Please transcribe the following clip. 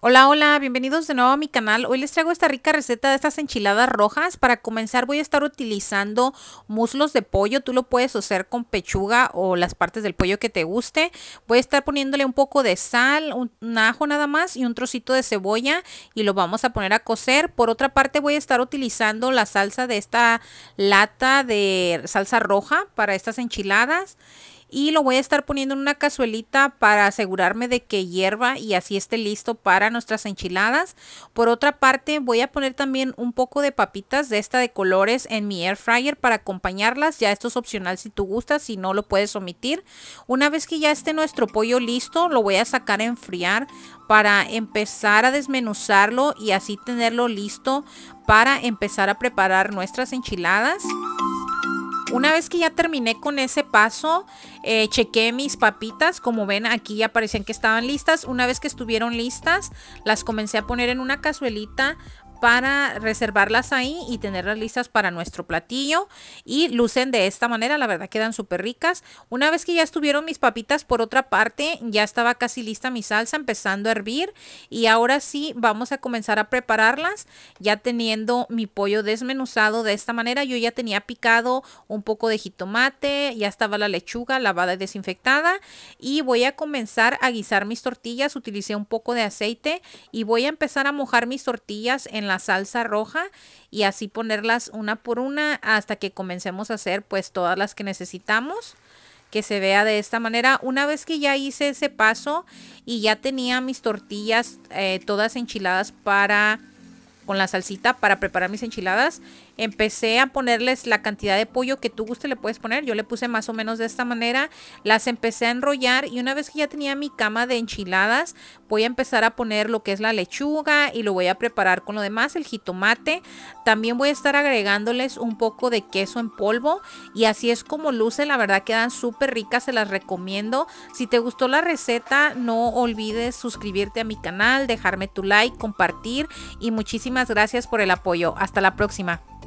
Hola, hola, bienvenidos de nuevo a mi canal. Hoy les traigo esta rica receta de estas enchiladas rojas. Para comenzar voy a estar utilizando muslos de pollo. Tú lo puedes hacer con pechuga o las partes del pollo que te guste. Voy a estar poniéndole un poco de sal, un, ajo nada más y un trocito de cebolla y lo vamos a poner a cocer. Por otra parte voy a estar utilizando la salsa de esta lata de salsa roja para estas enchiladas y lo voy a estar poniendo en una cazuelita para asegurarme de que hierva y así esté listo para nuestras enchiladas. Por otra parte voy a poner también un poco de papitas de esta de colores en mi air fryer para acompañarlas. Ya esto es opcional si tú gustas, si no lo puedes omitir. Una vez que ya esté nuestro pollo listo lo voy a sacar a enfriar para empezar a desmenuzarlo y así tenerlo listo para empezar a preparar nuestras enchiladas. Una vez que ya terminé con ese paso, eh, chequé mis papitas. Como ven, aquí ya parecían que estaban listas. Una vez que estuvieron listas, las comencé a poner en una cazuelita para reservarlas ahí y tenerlas listas para nuestro platillo y lucen de esta manera, la verdad quedan súper ricas. Una vez que ya estuvieron mis papitas por otra parte, ya estaba casi lista mi salsa empezando a hervir y ahora sí vamos a comenzar a prepararlas ya teniendo mi pollo desmenuzado de esta manera. Yo ya tenía picado un poco de jitomate, ya estaba la lechuga lavada y desinfectada y voy a comenzar a guisar mis tortillas. Utilicé un poco de aceite y voy a empezar a mojar mis tortillas en la salsa roja y así ponerlas una por una hasta que comencemos a hacer pues todas las que necesitamos que se vea de esta manera. Una vez que ya hice ese paso y ya tenía mis tortillas eh, todas enchiladas para con la salsita para preparar mis enchiladas, empecé a ponerles la cantidad de pollo que tú guste le puedes poner. Yo le puse más o menos de esta manera, las empecé a enrollar y una vez que ya tenía mi cama de enchiladas, voy a empezar a poner lo que es la lechuga y lo voy a preparar con lo demás, el jitomate. También voy a estar agregándoles un poco de queso en polvo y así es como luce, la verdad quedan súper ricas, se las recomiendo. Si te gustó la receta, no olvides suscribirte a mi canal, dejarme tu like, compartir y muchísimas gracias por el apoyo. Hasta la próxima.